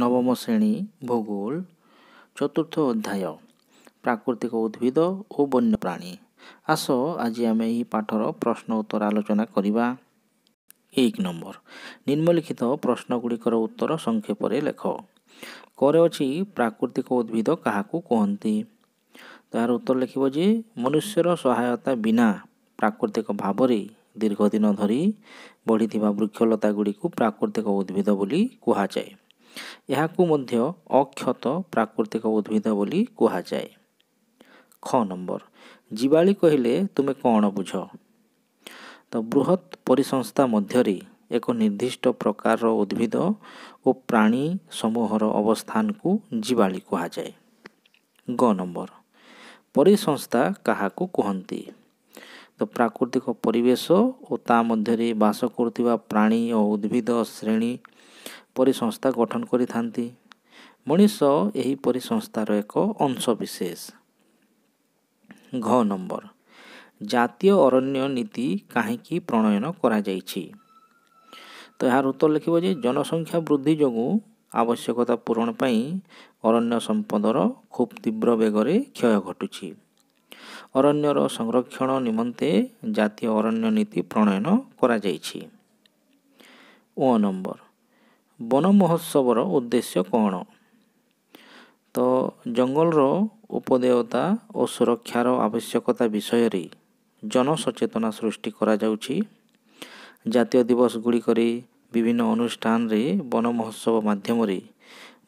ନବମ ଶ୍ରେଣୀ ଭୂଗୋଳ ଚତୁର୍ଥ ଅଧ୍ୟାୟ ପ୍ରାକୃତିକ ଉଦ୍ଭିଦ ଓ ବନ୍ୟପ୍ରାଣୀ ଆସ ଆଜି ଆମେ ଏହି ପାଠର ପ୍ରଶ୍ନ ଉତ୍ତର ଆଲୋଚନା କରିବା ଏକ ନମ୍ବର ନିମ୍ନଲିଖିତ ପ୍ରଶ୍ନଗୁଡ଼ିକର ଉତ୍ତର ସଂକ୍ଷେପରେ ଲେଖ କରେ ଅଛି ପ୍ରାକୃତିକ ଉଦ୍ଭିଦ କାହାକୁ କୁହନ୍ତି ତାହାର ଉତ୍ତର ଲେଖିବ ଯେ ମନୁଷ୍ୟର ସହାୟତା ବିନା ପ୍ରାକୃତିକ ଭାବରେ ଦୀର୍ଘଦିନ ଧରି ବଢ଼ିଥିବା ବୃକ୍ଷଲତା ଗୁଡ଼ିକୁ ପ୍ରାକୃତିକ ଉଦ୍ଭିଦ ବୋଲି କୁହାଯାଏ ଏହାକୁ ମଧ୍ୟ ଅକ୍ଷତ ପ୍ରାକୃତିକ ଉଦ୍ଭିଦ ବୋଲି କୁହାଯାଏ ଖ ନମ୍ବର ଜୀବାଳି କହିଲେ ତୁମେ କ'ଣ ବୁଝ ତ ବୃହତ୍ ପରିସଂସ୍ଥା ମଧ୍ୟରେ ଏକ ନିର୍ଦ୍ଦିଷ୍ଟ ପ୍ରକାରର ଉଦ୍ଭିଦ ଓ ପ୍ରାଣୀ ସମୂହର ଅବସ୍ଥାନକୁ ଜୀବାଳି କୁହାଯାଏ ଗ ନମ୍ବର ପରିସଂସ୍ଥା କାହାକୁ କୁହନ୍ତି ତ ପ୍ରାକୃତିକ ପରିବେଶ ଓ ତା ମଧ୍ୟରେ ବାସ କରୁଥିବା ପ୍ରାଣୀ ଓ ଉଦ୍ଭିଦ ଶ୍ରେଣୀ ପରି ସଂସ୍ଥା ଗଠନ କରିଥାନ୍ତି ମଣିଷ ଏହିପରି ସଂସ୍ଥାର ଏକ ଅଂଶବିଶେଷ ଘ ନମ୍ବର ଜାତୀୟ ଅରଣ୍ୟ ନୀତି କାହିଁକି ପ୍ରଣୟନ କରାଯାଇଛି ତ ଏହାର ଉତ୍ତର ଲେଖିବ ଯେ ଜନସଂଖ୍ୟା ବୃଦ୍ଧି ଯୋଗୁଁ ଆବଶ୍ୟକତା ପୂରଣ ପାଇଁ ଅରଣ୍ୟ ସମ୍ପଦର ଖୁବ୍ ତୀବ୍ର ବେଗରେ କ୍ଷୟ ଘଟୁଛି ଅରଣ୍ୟର ସଂରକ୍ଷଣ ନିମନ୍ତେ ଜାତୀୟ ଅରଣ୍ୟ ନୀତି ପ୍ରଣୟନ କରାଯାଇଛି ଓ ନମ୍ବର ବନ ମହୋତ୍ସବର ଉଦ୍ଦେଶ୍ୟ କ'ଣ ତ ଜଙ୍ଗଲର ଉପଦେୟତା ଓ ସୁରକ୍ଷାର ଆବଶ୍ୟକତା ବିଷୟରେ ଜନସଚେତନା ସୃଷ୍ଟି କରାଯାଉଛି ଜାତୀୟ ଦିବସ ଗୁଡ଼ିକରେ ବିଭିନ୍ନ ଅନୁଷ୍ଠାନରେ ବନ ମହୋତ୍ସବ ମାଧ୍ୟମରେ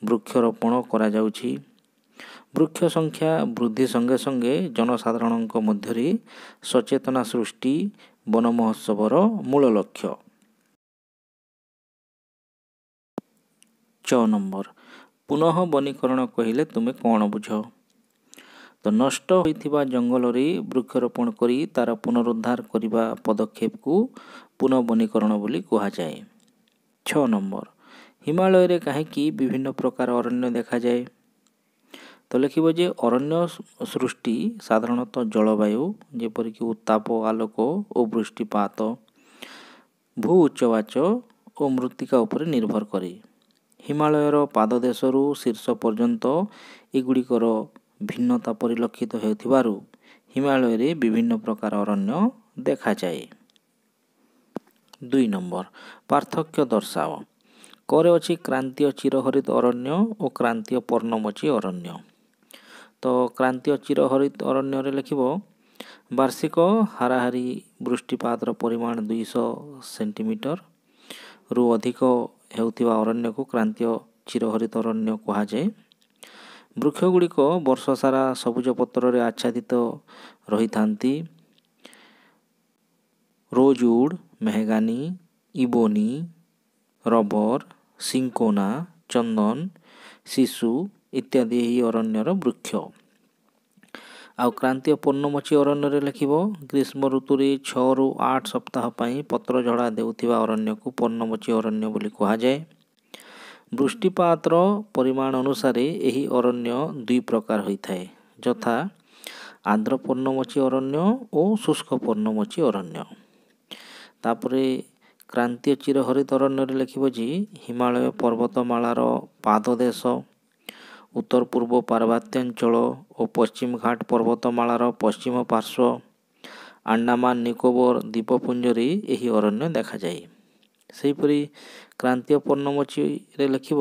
ବୃକ୍ଷରୋପଣ କରାଯାଉଛି ବୃକ୍ଷ ସଂଖ୍ୟା ବୃଦ୍ଧି ସଙ୍ଗେ ସଙ୍ଗେ ଜନସାଧାରଣଙ୍କ ମଧ୍ୟରେ ସଚେତନା ସୃଷ୍ଟି ବନ ମହୋତ୍ସବର ମୂଳ ଲକ୍ଷ୍ୟ ছ নম্বର ପୁନଃ ବନୀକରଣ କହିଲେ ତୁମେ କ'ଣ ବୁଝ ତ ନଷ୍ଟ ହୋଇଥିବା ଜଙ୍ଗଲରେ ବୃକ୍ଷରୋପଣ କରି ତା'ର ପୁନରୁଦ୍ଧାର କରିବା ପଦକ୍ଷେପକୁ ପୁନଃ ବନୀକରଣ ବୋଲି କୁହାଯାଏ ଛଅ ନମ୍ବର ହିମାଳୟରେ କାହିଁକି ବିଭିନ୍ନ ପ୍ରକାର ଅରଣ୍ୟ ଦେଖାଯାଏ ତ ଲେଖିବ ଯେ ଅରଣ୍ୟ ସୃଷ୍ଟି ସାଧାରଣତଃ ଜଳବାୟୁ ଯେପରିକି ଉତ୍ତାପ ଆଲୋକ ଓ ବୃଷ୍ଟିପାତ ଭୂ ଉଚ୍ଚବାଚ ଓ ମୃତ୍ତିକା ଉପରେ ନିର୍ଭର କରେ ହିମାଳୟର ପାଦଦେଶରୁ ଶୀର୍ଷ ପର୍ଯ୍ୟନ୍ତ ଏଗୁଡ଼ିକର ଭିନ୍ନତା ପରିଲକ୍ଷିତ ହେଉଥିବାରୁ ହିମାଳୟରେ ବିଭିନ୍ନ ପ୍ରକାର ଅରଣ୍ୟ ଦେଖାଯାଏ ଦୁଇ ନମ୍ବର ପାର୍ଥକ୍ୟ ଦର୍ଶାଅ କରେ ଅଛି କ୍ରାନ୍ତୀୟ ଚିରହରିତ ଅରଣ୍ୟ ଓ କ୍ରାନ୍ତୀୟ ପର୍ଣ୍ଣମୋଚୀ ଅରଣ୍ୟ ତ କ୍ରାନ୍ତୀୟ ଚିରହରିତ ଅରଣ୍ୟରେ ଲେଖିବ ବାର୍ଷିକ ହାରାହାରି ବୃଷ୍ଟିପାତର ପରିମାଣ ଦୁଇଶହ ସେଣ୍ଟିମିଟରରୁ ଅଧିକ ହେଉଥିବା ଅରଣ୍ୟକୁ କ୍ରାନ୍ତୀୟ ଚିରହରିତ ଅରଣ୍ୟ କୁହାଯାଏ ବୃକ୍ଷ ଗୁଡ଼ିକ ବର୍ଷ ସାରା ସବୁଜ ପତ୍ରରେ ଆଚ୍ଛାଦିତ ରହିଥାନ୍ତି ରୋଜଉଡ଼ ମେହେଗାନି ଇବୋନି ରବର ସିଙ୍କୋନା ଚନ୍ଦନ ଶିଶୁ ଇତ୍ୟାଦି ଏହି ଅରଣ୍ୟର ବୃକ୍ଷ ଆଉ କ୍ରାନ୍ତୀୟ ପୂର୍ଣ୍ଣମୋଚୀ ଅରଣ୍ୟରେ ଲେଖିବ ଗ୍ରୀଷ୍ମ ଋତୁରେ ଛଅରୁ ଆଠ ସପ୍ତାହ ପାଇଁ ପତ୍ର ଝଡ଼ା ଦେଉଥିବା ଅରଣ୍ୟକୁ ପୂର୍ଣ୍ଣମୋଚୀ ଅରଣ୍ୟ ବୋଲି କୁହାଯାଏ ବୃଷ୍ଟିପାତର ପରିମାଣ ଅନୁସାରେ ଏହି ଅରଣ୍ୟ ଦୁଇ ପ୍ରକାର ହୋଇଥାଏ ଯଥା ଆନ୍ଧ୍ର ପୂର୍ଣ୍ଣମୋଚୀ ଅରଣ୍ୟ ଓ ଶୁଷ୍କ ପୂର୍ଣ୍ଣମୋଚୀ ଅରଣ୍ୟ ତାପରେ କ୍ରାନ୍ତୀୟ ଚିରହରିତ ଅରଣ୍ୟରେ ଲେଖିବ ଯେ ହିମାଳୟ ପର୍ବତମାଳାର ପାଦଦେଶ ଉତ୍ତର ପୂର୍ବ ପାର୍ବତ୍ୟାଞ୍ଚଳ ଓ ପଶ୍ଚିମଘାଟ ପର୍ବତମାଳାର ପଶ୍ଚିମ ପାର୍ଶ୍ୱ ଆଣ୍ଡାମାନ ନିକୋବର ଦ୍ୱୀପପୁଞ୍ଜରେ ଏହି ଅରଣ୍ୟ ଦେଖାଯାଏ ସେହିପରି କ୍ରାନ୍ତୀୟ ପର୍ଣ୍ଣମୋଚିରେ ଲେଖିବ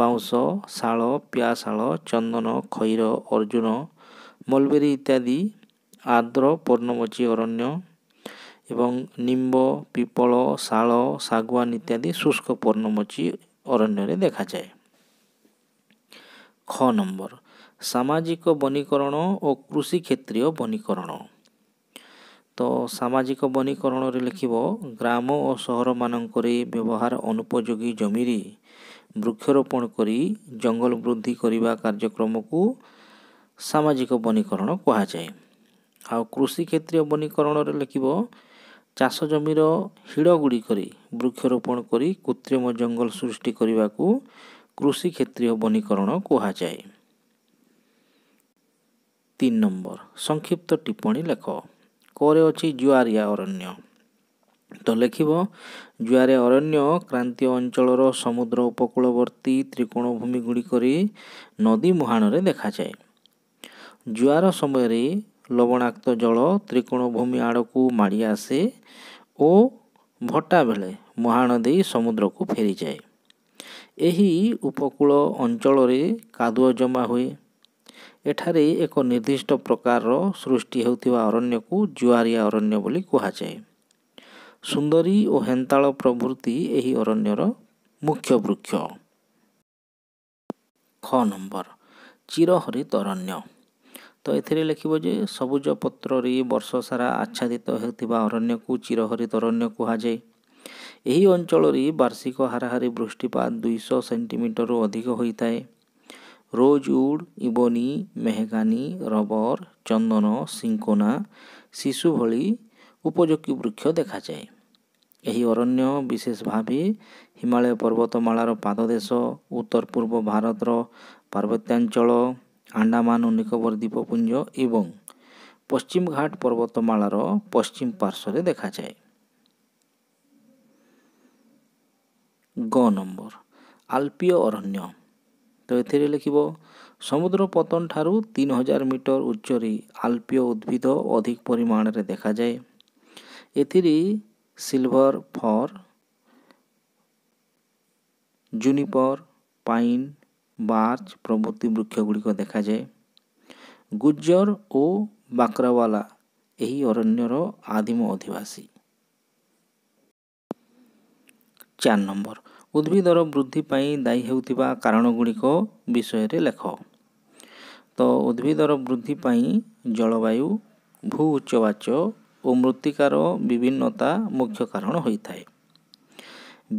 ବାଉଁଶ ଶାଳ ପିଆଶାଳ ଚନ୍ଦନ ଖଇର ଅର୍ଜୁନ ମଲବେରୀ ଇତ୍ୟାଦି ଆର୍ଦ୍ର ପର୍ଣ୍ଣମୋଚୀ ଅରଣ୍ୟ ଏବଂ ନିମ୍ବ ପିପଳ ଶାଳ ଶାଗୁଆନ ଇତ୍ୟାଦି ଶୁଷ୍କ ପର୍ଣ୍ଣମୋଚୀ ଅରଣ୍ୟରେ ଦେଖାଯାଏ ଖ ନମ୍ବର ସାମାଜିକ ବନୀକରଣ ଓ କୃଷି କ୍ଷେତ୍ରୀୟ ବନୀକରଣ ତ ସାମାଜିକ ବନୀକରଣରେ ଲେଖିବ ଗ୍ରାମ ଓ ସହରମାନଙ୍କରେ ବ୍ୟବହାର ଅନୁପଯୋଗୀ ଜମିରେ ବୃକ୍ଷରୋପଣ କରି ଜଙ୍ଗଲ ବୃଦ୍ଧି କରିବା କାର୍ଯ୍ୟକ୍ରମକୁ ସାମାଜିକ ବନୀକରଣ କୁହାଯାଏ ଆଉ କୃଷି କ୍ଷେତ୍ରୀୟ ବନୀକରଣରେ ଲେଖିବ ଚାଷ ଜମିର ହିଡ଼ଗୁଡ଼ିକରେ ବୃକ୍ଷରୋପଣ କରି କୃତ୍ରିମ ଜଙ୍ଗଲ ସୃଷ୍ଟି କରିବାକୁ କୃଷି କ୍ଷେତ୍ରୀୟ ବନୀକରଣ କୁହାଯାଏ ତିନି ନମ୍ବର ସଂକ୍ଷିପ୍ତ ଟିପ୍ପଣୀ ଲେଖ କରେ ଅଛି ଜୁଆରିଆ ଅରଣ୍ୟ ତ ଲେଖିବ ଜୁଆରିଆ ଅରଣ୍ୟ କ୍ରାନ୍ତୀୟ ଅଞ୍ଚଳର ସମୁଦ୍ର ଉପକୂଳବର୍ତ୍ତୀ ତ୍ରିକୋଣ ଭୂମିଗୁଡ଼ିକରେ ନଦୀ ମୁହାଣରେ ଦେଖାଯାଏ ଜୁଆର ସମୟରେ ଲବଣାକ୍ତ ଜଳ ତ୍ରିକୋଣ ଭୂମି ଆଡ଼କୁ ମାଡ଼ି ଆସେ ଓ ଭଟ୍ଟା ବେଳେ ମୁହାଣ ଦେଇ ସମୁଦ୍ରକୁ ଫେରିଯାଏ ଏହି ଉପକୂଳ ଅଞ୍ଚଳରେ କାଦୁଅ ଜମା ହୁଏ ଏଠାରେ ଏକ ନିର୍ଦ୍ଦିଷ୍ଟ ପ୍ରକାରର ସୃଷ୍ଟି ହେଉଥିବା ଅରଣ୍ୟକୁ ଜୁଆରିଆ ଅରଣ୍ୟ ବୋଲି କୁହାଯାଏ ସୁନ୍ଦରୀ ଓ ହେନ୍ତାଳ ପ୍ରଭୃତି ଏହି ଅରଣ୍ୟର ମୁଖ୍ୟ ବୃକ୍ଷ ଖ ନମ୍ବର ଚିରହରିତ ଅରଣ୍ୟ ତ ଏଥିରେ ଲେଖିବ ଯେ ସବୁଜ ପତ୍ରରେ ବର୍ଷ ସାରା ଆଚ୍ଛାଦିତ ହେଉଥିବା ଅରଣ୍ୟକୁ ଚିରହରିତ ଅରଣ୍ୟ କୁହାଯାଏ ଏହି ଅଞ୍ଚଳରେ ବାର୍ଷିକ ହାରାହାରି ବୃଷ୍ଟିପାତ ଦୁଇଶହ ସେଣ୍ଟିମିଟରରୁ ଅଧିକ ହୋଇଥାଏ ରୋଜଉଡ୍ ଇବନି ମେହଗାନି ରବର ଚନ୍ଦନ ସିଙ୍କୋନା ଶିଶୁ ଭଳି ଉପଯୋଗୀ ବୃକ୍ଷ ଦେଖାଯାଏ ଏହି ଅରଣ୍ୟ ବିଶେଷ ଭାବେ ହିମାଳୟ ପର୍ବତମାଳାର ପାଦଦେଶ ଉତ୍ତର ପୂର୍ବ ଭାରତର ପାର୍ବତ୍ୟାଞ୍ଚଳ ଆଣ୍ଡାମାନ ଓ ନିକୋବର ଦ୍ୱୀପପୁଞ୍ଜ ଏବଂ ପଶ୍ଚିମଘାଟ ପର୍ବତମାଳାର ପଶ୍ଚିମ ପାର୍ଶ୍ୱରେ ଦେଖାଯାଏ গ ନମ୍ବର ଆଲ୍ପୀୟ ଅରଣ୍ୟ ତ ଏଥିରେ ଲେଖିବ ସମୁଦ୍ର ପତନ ଠାରୁ ତିନି ହଜାର ମିଟର ଉଚ୍ଚରେ ଆଲ୍ପୀୟ ଉଦ୍ଭିଦ ଅଧିକ ପରିମାଣରେ ଦେଖାଯାଏ ଏଥିରେ silver fir juniper pine birch ପ୍ରଭୃତି ବୃକ୍ଷଗୁଡ଼ିକ ଦେଖାଯାଏ ଗୁଜ୍ଜର ଓ ବାକ୍ରାୱାଲା ଏହି ଅରଣ୍ୟର ଆଦିମ ଅଧିବାସୀ ଚାରି ନମ୍ବର ଉଦ୍ଭିଦର ବୃଦ୍ଧି ପାଇଁ ଦାୟୀ ହେଉଥିବା କାରଣଗୁଡ଼ିକ ବିଷୟରେ ଲେଖ ତ ଉଦ୍ଭିଦର ବୃଦ୍ଧି ପାଇଁ ଜଳବାୟୁ ଭୂ ଉଚ୍ଚବାଚ ଓ ମୃତ୍ତିକାର ବିଭିନ୍ନତା ମୁଖ୍ୟ କାରଣ ହୋଇଥାଏ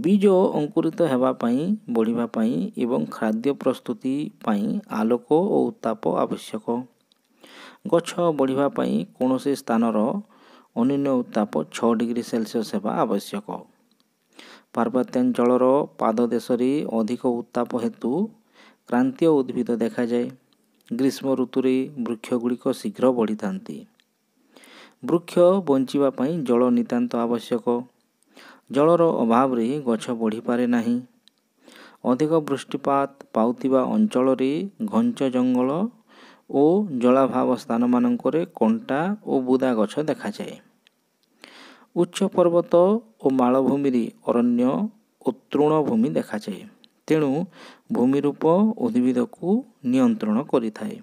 ବୀଜ ଅଙ୍କୁରିତ ହେବା ପାଇଁ ବଢ଼ିବା ପାଇଁ ଏବଂ ଖାଦ୍ୟ ପ୍ରସ୍ତୁତି ପାଇଁ ଆଲୋକ ଓ ଉତ୍ତାପ ଆବଶ୍ୟକ ଗଛ ବଢ଼ିବା ପାଇଁ କୌଣସି ସ୍ଥାନର ଅନ୍ୟୁନ ଉତ୍ତାପ ଛଅ ଡିଗ୍ରୀ ସେଲସିୟସ୍ ହେବା ଆବଶ୍ୟକ ପାର୍ବତ୍ୟାଞ୍ଚଳର ପାଦଦେଶରେ ଅଧିକ ଉତ୍ତାପ ହେତୁ କ୍ରାନ୍ତୀୟ ଉଦ୍ଭିଦ ଦେଖାଯାଏ ଗ୍ରୀଷ୍ମ ଋତୁରେ ବୃକ୍ଷଗୁଡ଼ିକ ଶୀଘ୍ର ବଢ଼ିଥାନ୍ତି ବୃକ୍ଷ ବଞ୍ଚିବା ପାଇଁ ଜଳ ନିତାନ୍ତ ଆବଶ୍ୟକ ଜଳର ଅଭାବରେ ଗଛ ବଢ଼ିପାରେ ନାହିଁ ଅଧିକ ବୃଷ୍ଟିପାତ ପାଉଥିବା ଅଞ୍ଚଳରେ ଘଞ୍ଚ ଜଙ୍ଗଲ ଓ ଜଳାଭାବ ସ୍ଥାନମାନଙ୍କରେ କଣ୍ଟା ଓ ବୁଦା ଗଛ ଦେଖାଯାଏ ଉଚ୍ଚ ପର୍ବତ ଓ ମାଳଭୂମିରେ ଅରଣ୍ୟ ଓ ଭୂମି ଦେଖାଯାଏ ତେଣୁ ଭୂମିରୂପ ଉଦ୍ଭିଦକୁ ନିୟନ୍ତ୍ରଣ କରିଥାଏ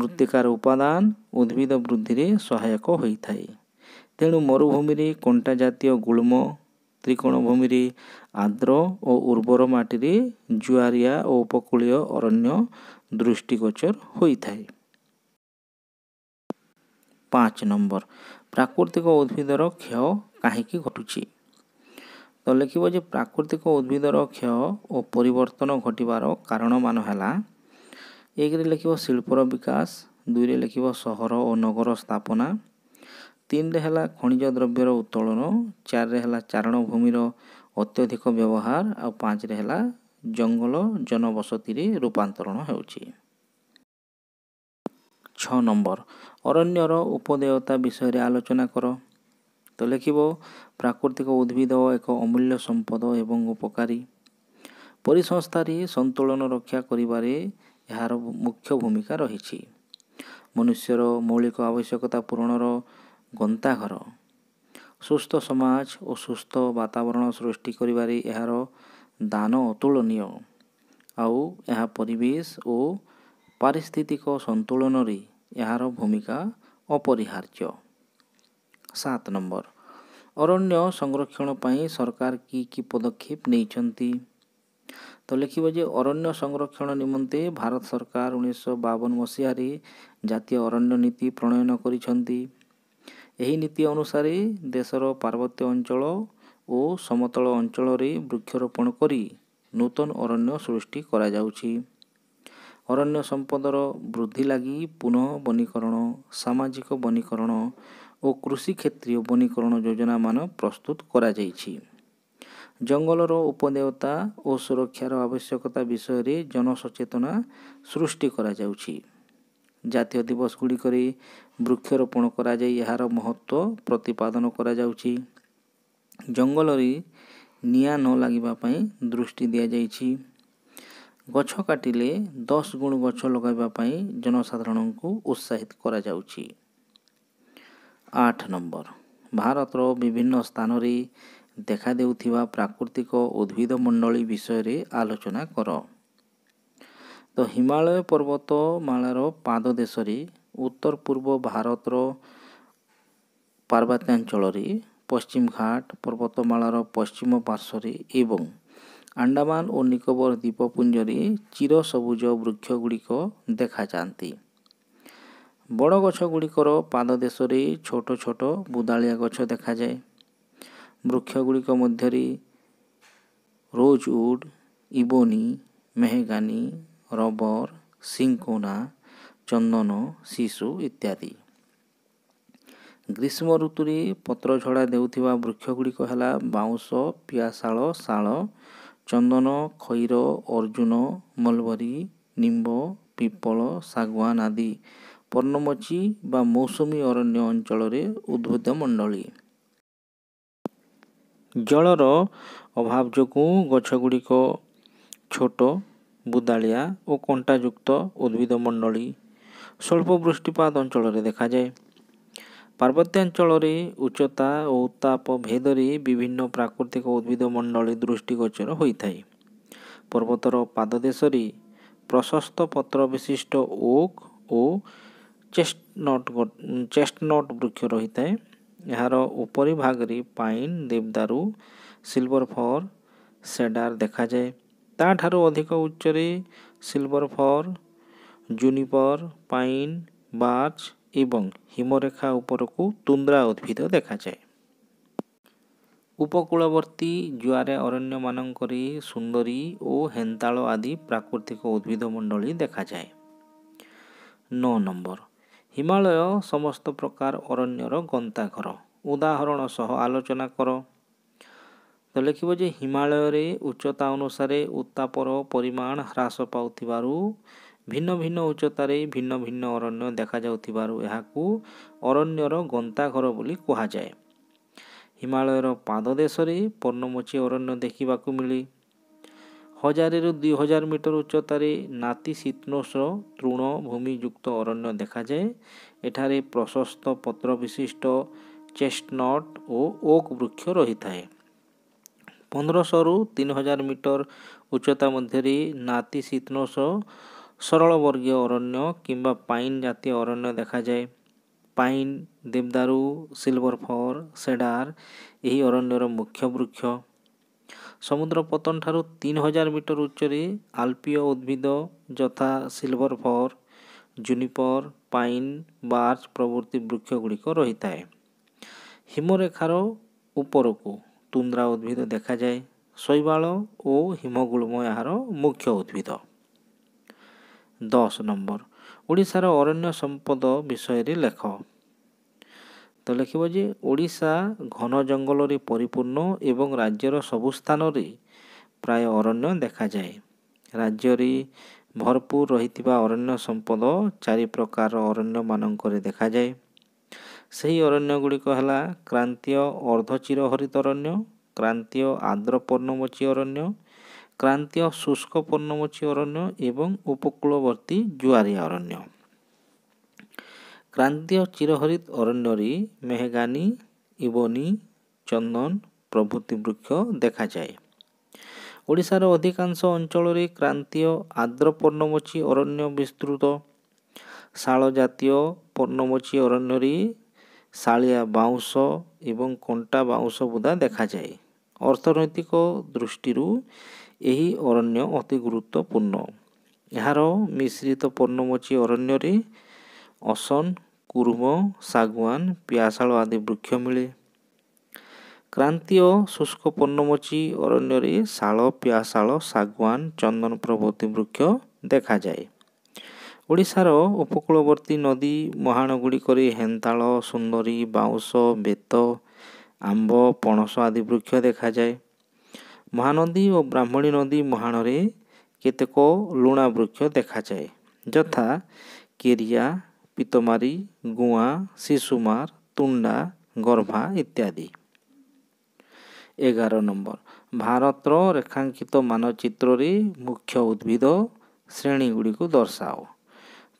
ମୃତ୍ତିକାର ଉପାଦାନ ଉଦ୍ଭିଦ ବୃଦ୍ଧିରେ ସହାୟକ ହୋଇଥାଏ ତେଣୁ ମରୁଭୂମିରେ କଣ୍ଟା ଜାତୀୟ ଗୁଳ୍ମ ଭୂମିରେ ଆଦ୍ର ଓ ଉର୍ବର ମାଟିରେ ଜୁଆରିଆ ଓ ଉପକୂଳୀୟ ଅରଣ୍ୟ ଦୃଷ୍ଟିଗୋଚର ହୋଇଥାଏ ପାଞ୍ଚ ନମ୍ବର ପ୍ରାକୃତିକ ଉଦ୍ଭିଦର କ୍ଷୟ କାହିଁକି ଘଟୁଛି ତ ଲେଖିବ ଯେ ପ୍ରାକୃତିକ ଉଦ୍ଭିଦର କ୍ଷୟ ଓ ପରିବର୍ତ୍ତନ ଘଟିବାର କାରଣମାନ ହେଲା ଏକରେ ଲେଖିବ ଶିଳ୍ପର ବିକାଶ ଦୁଇରେ ଲେଖିବ ସହର ଓ ନଗର ସ୍ଥାପନା ତିନିରେ ହେଲା ଖଣିଜ ଦ୍ରବ୍ୟର ଉତ୍ତୋଳନ ଚାରିରେ ହେଲା ଚାରଣ ଭୂମିର ଅତ୍ୟଧିକ ବ୍ୟବହାର ଆଉ ପାଞ୍ଚରେ ହେଲା ଜଙ୍ଗଲ ଜନବସତିରେ ରୂପାନ୍ତରଣ ହେଉଛି ଛଅ ନମ୍ବର ଅରଣ୍ୟର ଉପଦେୟତା ବିଷୟରେ ଆଲୋଚନା କର ତ ଲେଖିବ ପ୍ରାକୃତିକ ଉଦ୍ଭିଦ ଏକ ଅମୂଲ୍ୟ ସମ୍ପଦ ଏବଂ ଉପକାରୀ ପରିସଂସ୍ଥାରେ ସନ୍ତୁଳନ ରକ୍ଷା କରିବାରେ ଏହାର ମୁଖ୍ୟ ଭୂମିକା ରହିଛି ମନୁଷ୍ୟର ମୌଳିକ ଆବଶ୍ୟକତା ପୂରଣର ଗନ୍ତାଘର ସୁସ୍ଥ ସମାଜ ଓ ସୁସ୍ଥ ବାତାବରଣ ସୃଷ୍ଟି କରିବାରେ ଏହାର ଦାନ ଅତୁଳନୀୟ ଆଉ ଏହା ପରିବେଶ ଓ ପାରିସ୍ଥିତିକ ସନ୍ତୁଳନରେ ଏହାର ଭୂମିକା ଅପରିହାର୍ଯ୍ୟ ସାତ ନମ୍ବର ଅରଣ୍ୟ ସଂରକ୍ଷଣ ପାଇଁ ସରକାର କି କି ପଦକ୍ଷେପ ନେଇଛନ୍ତି ତ ଲେଖିବ ଯେ ଅରଣ୍ୟ ସଂରକ୍ଷଣ ନିମନ୍ତେ ଭାରତ ସରକାର ଉଣେଇଶହ ବାବନ ମସିହାରେ ଜାତୀୟ ଅରଣ୍ୟ ନୀତି ପ୍ରଣୟନ କରିଛନ୍ତି ଏହି ନୀତି ଅନୁସାରେ ଦେଶର ପାର୍ବତ୍ୟ ଅଞ୍ଚଳ ଓ ସମତଳ ଅଞ୍ଚଳରେ ବୃକ୍ଷରୋପଣ କରି ନୂତନ ଅରଣ୍ୟ ସୃଷ୍ଟି କରାଯାଉଛି ଅରଣ୍ୟ ସମ୍ପଦର ବୃଦ୍ଧି ଲାଗି ପୁନଃ ବନୀକରଣ ସାମାଜିକ ବନୀକରଣ ଓ କୃଷି କ୍ଷେତ୍ରୀୟ ବନୀକରଣ ଯୋଜନାମାନ ପ୍ରସ୍ତୁତ କରାଯାଇଛି ଜଙ୍ଗଲର ଉପଦେବତା ଓ ସୁରକ୍ଷାର ଆବଶ୍ୟକତା ବିଷୟରେ ଜନସଚେତନା ସୃଷ୍ଟି କରାଯାଉଛି ଜାତୀୟ ଦିବସ ଗୁଡ଼ିକରେ ବୃକ୍ଷରୋପଣ କରାଯାଇ ଏହାର ମହତ୍ଵ ପ୍ରତିପାଦନ କରାଯାଉଛି ଜଙ୍ଗଲରେ ନିଆଁ ନ ଲାଗିବା ପାଇଁ ଦୃଷ୍ଟି ଦିଆଯାଇଛି ଗଛ କାଟିଲେ ଦଶ ଗୁଣ ଗଛ ଲଗାଇବା ପାଇଁ ଜନସାଧାରଣଙ୍କୁ ଉତ୍ସାହିତ କରାଯାଉଛି ଆଠ ନମ୍ବର ଭାରତର ବିଭିନ୍ନ ସ୍ଥାନରେ ଦେଖାଦେଉଥିବା ପ୍ରାକୃତିକ ଉଦ୍ଭିଦ ମଣ୍ଡଳୀ ବିଷୟରେ ଆଲୋଚନା କର ତ ହିମାଳୟ ପର୍ବତମାଳାର ପାଦ ଦେଶରେ ଉତ୍ତର ପୂର୍ବ ଭାରତର ପାର୍ବତ୍ୟାଞ୍ଚଳରେ ପଶ୍ଚିମ ଘାଟ ପର୍ବତମାଳାର ପଶ୍ଚିମ ପାର୍ଶ୍ୱରେ ଏବଂ ଆଣ୍ଡାମାନ ଓ ନିକୋବର ଦ୍ୱୀପପୁଞ୍ଜରେ ଚିର ସବୁଜ ବୃକ୍ଷ ଗୁଡ଼ିକ ଦେଖାଯାଆନ୍ତି ବଡ଼ ଗଛ ଗୁଡ଼ିକର ପାଦ ଦେଶରେ ଛୋଟ ଛୋଟ ବୁଦାଳିଆ ଗଛ ଦେଖାଯାଏ ବୃକ୍ଷ ଗୁଡ଼ିକ ମଧ୍ୟରେ ରୋଜଉଡ଼ ଇବୋନି ମେହେଗାନି ରବର ସିଙ୍କୋନା ଚନ୍ଦନ ଶିଶୁ ଇତ୍ୟାଦି ଗ୍ରୀଷ୍ମ ଋତୁରେ ପତ୍ର ଝଡ଼ା ଦେଉଥିବା ବୃକ୍ଷ ଗୁଡ଼ିକ ହେଲା ବାଉଁଶ ପିଆଶାଳ ଶାଳ ଚନ୍ଦନ ଖଇର ଅର୍ଜୁନ ମଲବରୀ ନିମ୍ବ ପିପଳ ଶାଗୁଆନ ଆଦି ପର୍ଣ୍ଣମୋଚୀ ବା ମୌସୁମୀ ଅରଣ୍ୟ ଅଞ୍ଚଳରେ ଉଦ୍ଭିଦ ମଣ୍ଡଳୀ ଜଳର ଅଭାବ ଯୋଗୁଁ ଗଛଗୁଡ଼ିକ ଛୋଟ ବୁଦାଳିଆ ଓ କଣ୍ଟାଯୁକ୍ତ ଉଦ୍ଭିଦ ମଣ୍ଡଳୀ ସ୍ୱଳ୍ପ ବୃଷ୍ଟିପାତ ଅଞ୍ଚଳରେ ଦେଖାଯାଏ ପାର୍ବତ୍ୟାଞ୍ଚଳରେ ଉଚ୍ଚତା ଓ ଉତ୍ତାପ ଭେଦରେ ବିଭିନ୍ନ ପ୍ରାକୃତିକ ଉଦ୍ଭିଦ ମଣ୍ଡଳୀ ଦୃଷ୍ଟିଗୋଚର ହୋଇଥାଏ ପର୍ବତର ପାଦଦେଶରେ ପ୍ରଶସ୍ତ ପତ୍ର ବିଶିଷ୍ଟ ଓକ୍ ଓ ଚେଷ୍ଟନଟ୍ ଚେଷ୍ଟନଟ୍ ବୃକ୍ଷ ରହିଥାଏ ଏହାର ଉପରି ଭାଗରେ ପାଇନ୍ ଦେବଦାରୁ ସିଲ୍ଭର ଫର୍ ସେଡାର୍ ଦେଖାଯାଏ ତାଠାରୁ ଅଧିକ ଉଚ୍ଚରେ silver fir juniper pine birch ଏବଂ ହିମରେଖା ଉପରକୁ ତୁନ୍ଦ୍ରା ଉଦ୍ଭିଦ ଦେଖାଯାଏ ଉପକୂଳବର୍ତ୍ତୀ ଜୁଆରେ ଅରଣ୍ୟମାନଙ୍କରେ ସୁନ୍ଦରୀ ଓ ହେନ୍ତାଳ ଆଦି ପ୍ରାକୃତିକ ଉଦ୍ଭିଦ ମଣ୍ଡଳୀ ଦେଖାଯାଏ ନଅ ନମ୍ବର ହିମାଳୟ ସମସ୍ତ ପ୍ରକାର ଅରଣ୍ୟର ଗନ୍ତାଘର ଉଦାହରଣ ସହ ଆଲୋଚନା କର ତ ଲେଖିବ ଯେ ହିମାଳୟରେ ଉଚ୍ଚତା ଅନୁସାରେ ଉତ୍ତାପର ପରିମାଣ ହ୍ରାସ ପାଉଥିବାରୁ ଭିନ୍ନ ଭିନ୍ନ ଉଚ୍ଚତାରେ ଭିନ୍ନ ଭିନ୍ନ ଅରଣ୍ୟ ଦେଖାଯାଉଥିବାରୁ ଏହାକୁ ଅରଣ୍ୟର ଗନ୍ତାଘର ବୋଲି କୁହାଯାଏ ହିମାଳୟର ପାଦଦେଶରେ ପର୍ଣ୍ଣମୋଚୀ ଅରଣ୍ୟ ଦେଖିବାକୁ ମିଳେ ହଜାରେରୁ ଦୁଇ ହଜାର ମିଟର ଉଚ୍ଚତାରେ ନାତିଶୀତ୍ନୋଷ ତୃଣଭୂମିଯୁକ୍ତ ଅରଣ୍ୟ ଦେଖାଯାଏ ଏଠାରେ ପ୍ରଶସ୍ତ ପତ୍ର ବିଶିଷ୍ଟ ଚେଷ୍ଟନଟ୍ ଓ ଓକ୍ ବୃକ୍ଷ ରହିଥାଏ ପନ୍ଦରଶହରୁ ତିନି ହଜାର ମିଟର ଉଚ୍ଚତା ମଧ୍ୟରେ ନାତିଶୀତ୍ନୋଷ ସରଳ ବର୍ଗୀୟ ଅରଣ୍ୟ କିମ୍ବା ପାଇନ୍ ଜାତୀୟ ଅରଣ୍ୟ ଦେଖାଯାଏ ପାଇନ୍ ଦେବଦାରୁ ସିଲଭର ଫର୍ ସେଡ଼ାର ଏହି ଅରଣ୍ୟର ମୁଖ୍ୟ ବୃକ୍ଷ ସମୁଦ୍ର ପତନ ଠାରୁ ତିନି ହଜାର ମିଟର ଉଚ୍ଚରେ ଆଲପିୟ ଉଦ୍ଭିଦ ଯଥା silver fir juniper pine birch ପ୍ରଭୃତି ବୃକ୍ଷ ଗୁଡ଼ିକ ରହିଥାଏ ହିମରେଖାର ଉପରକୁ ତୁନ୍ଦ୍ରା ଉଦ୍ଭିଦ ଦେଖାଯାଏ ଶୈବାଳ ଓ ହିମଗୁଳ୍ମ ଏହାର ମୁଖ୍ୟ ଉଦ୍ଭିଦ ଦଶ ନମ୍ବର ଓଡ଼ିଶାର ଅରଣ୍ୟ ସମ୍ପଦ ବିଷୟରେ ଲେଖ ତ ଲେଖିବ ଯେ ଓଡ଼ିଶା ଘନ ଜଙ୍ଗଲରେ ପରିପୂର୍ଣ୍ଣ ଏବଂ ରାଜ୍ୟର ସବୁ ସ୍ଥାନରେ ପ୍ରାୟ ଅରଣ୍ୟ ଦେଖାଯାଏ ରାଜ୍ୟରେ ଭରପୁର ରହିଥିବା ଅରଣ୍ୟ ସମ୍ପଦ ଚାରି ପ୍ରକାର ଅରଣ୍ୟମାନଙ୍କରେ ଦେଖାଯାଏ ସେହି ଅରଣ୍ୟଗୁଡ଼ିକ ହେଲା କ୍ରାନ୍ତୀୟ ଅର୍ଦ୍ଧଚିର ହରିତ ଅରଣ୍ୟ କ୍ରାନ୍ତୀୟ ଆଦ୍ର ପର୍ଣ୍ଣମୋଚୀ ଅରଣ୍ୟ କ୍ରାନ୍ତୀୟ ଶୁଷ୍କ ପର୍ଣ୍ଣମୋଚୀ ଅରଣ୍ୟ ଏବଂ ଉପକୂଳବର୍ତ୍ତୀ ଜୁଆରୀ ଅରଣ୍ୟ କ୍ରାନ୍ତୀୟ ଚିରହରିତ ଅରଣ୍ୟରେ ମେହଗାନି ଇବନି ଚନ୍ଦନ ପ୍ରଭୃତି ବୃକ୍ଷ ଦେଖାଯାଏ ଓଡ଼ିଶାର ଅଧିକାଂଶ ଅଞ୍ଚଳରେ କ୍ରାନ୍ତୀୟ ଆଦ୍ର ପର୍ଣ୍ଣମୋଚୀ ଅରଣ୍ୟ ବିସ୍ତୃତ ଶାଳ ଜାତୀୟ ପର୍ଣ୍ଣମୋଚୀ ଅରଣ୍ୟରେ ଶାଳିଆ ବାଉଁଶ ଏବଂ କଣ୍ଟା ବାଉଁଶ ବୁଦା ଦେଖାଯାଏ ଅର୍ଥନୈତିକ ଦୃଷ୍ଟିରୁ ଏହି ଅରଣ୍ୟ ଅତି ଗୁରୁତ୍ୱପୂର୍ଣ୍ଣ ଏହାର ମିଶ୍ରିତ ପର୍ଣ୍ଣମୋଚୀ ଅରଣ୍ୟରେ ଅସନ କୁର୍ମ ଶାଗୁଆନ ପିଆଶାଳ ଆଦି ବୃକ୍ଷ ମିଳେ କ୍ରାନ୍ତୀୟ ଶୁଷ୍କ ପର୍ଣ୍ଣମୋଚୀ ଅରଣ୍ୟରେ ଶାଳ ପିଆଶାଳ ଶାଗୁଆନ ଚନ୍ଦନ ପ୍ରଭୃତି ବୃକ୍ଷ ଦେଖାଯାଏ ଓଡ଼ିଶାର ଉପକୂଳବର୍ତ୍ତୀ ନଦୀ ମହାଣଗୁଡ଼ିକରେ ହେନ୍ତାଳ ସୁନ୍ଦରୀ ବାଉଁଶ ବେତ ଆମ୍ବ ପଣସ ଆଦି ବୃକ୍ଷ ଦେଖାଯାଏ ମହାନଦୀ ଓ ବ୍ରାହ୍ମଣୀ ନଦୀ ମୁହାଣରେ କେତେକ ଲୁଣା ବୃକ୍ଷ ଦେଖାଯାଏ ଯଥା କେରିଆ ପିତମାରୀ ଗୁଆ ଶିଶୁମାର ତୁଣ୍ଡା ଗର୍ଭା ଇତ୍ୟାଦି ଏଗାର ନମ୍ବର ଭାରତର ରେଖାଙ୍କିତ ମାନଚିତ୍ରରେ ମୁଖ୍ୟ ଉଦ୍ଭିଦ ଶ୍ରେଣୀଗୁଡ଼ିକୁ ଦର୍ଶାଅ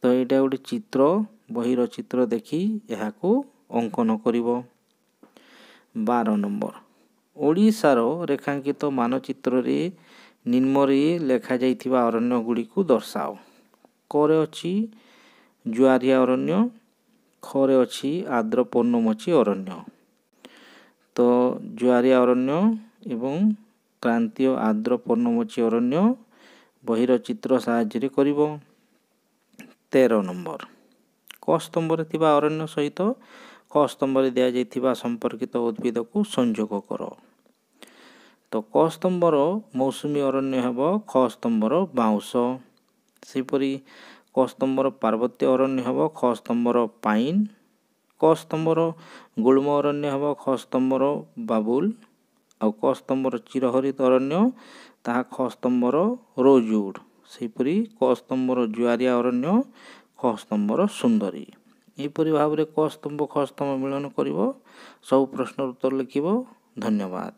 ତ ଏଇଟା ଗୋଟେ ଚିତ୍ର ବହିର ଚିତ୍ର ଦେଖି ଏହାକୁ ଅଙ୍କନ କରିବ ବାର ନମ୍ବର ଓଡ଼ିଶାର ରେଖାଙ୍କିତ ମାନଚିତ୍ରରେ ନିମ୍ନରେ ଲେଖାଯାଇଥିବା ଅରଣ୍ୟ ଗୁଡ଼ିକୁ ଦର୍ଶାଅ କରେ ଅଛି ଜୁଆରିଆ ଅରଣ୍ୟ ଖରେ ଅଛି ଆଦ୍ର ପୂର୍ଣ୍ଣମୋଚୀ ଅରଣ୍ୟ ତ ଜୁଆରିଆ ଅରଣ୍ୟ ଏବଂ କ୍ରାନ୍ତୀୟ ଆଦ୍ର ପୂର୍ଣ୍ଣମୋଚୀ ଅରଣ୍ୟ ବହିର ଚିତ୍ର ସାହାଯ୍ୟରେ କରିବ ତେର ନମ୍ବର କ ସ୍ତମ୍ଭରେ ଥିବା ଅରଣ୍ୟ ସହିତ କ ସ୍ତମ୍ଭରେ ଦିଆଯାଇଥିବା ସମ୍ପର୍କିତ ଉଦ୍ଭିଦକୁ ସଂଯୋଗ କର ତ କ ସ୍ତମ୍ଭର ମୌସୁମୀ ଅରଣ୍ୟ ହେବ ଖ ସ୍ତମ୍ଭର ବାଉଁଶ ସେହିପରି କ ସ୍ତମ୍ଭର ପାର୍ବତୀ ଅରଣ୍ୟ ହେବ ଖ ସ୍ତମ୍ଭର ପାଇନ୍ କ ସ୍ତମ୍ଭର ଗୁଳ୍ମ ଅରଣ୍ୟ ହେବ ଖ ସ୍ତମ୍ଭର ବାବୁଲ ଆଉ କ ସ୍ତମ୍ଭର ଚିରହରିତ ଅରଣ୍ୟ ତାହା ଖ ସ୍ତମ୍ଭର ରୋଜୁଡ଼ ସେହିପରି କ ସ୍ତମ୍ଭର ଜୁଆରିଆ ଅରଣ୍ୟ ଖ ସ୍ତମ୍ଭର ସୁନ୍ଦରୀ এইপরি ভাবে ক স্তম্ভ মিলন করিব সব প্রশ্নর উত্তর লিখিব ধন্যবাদ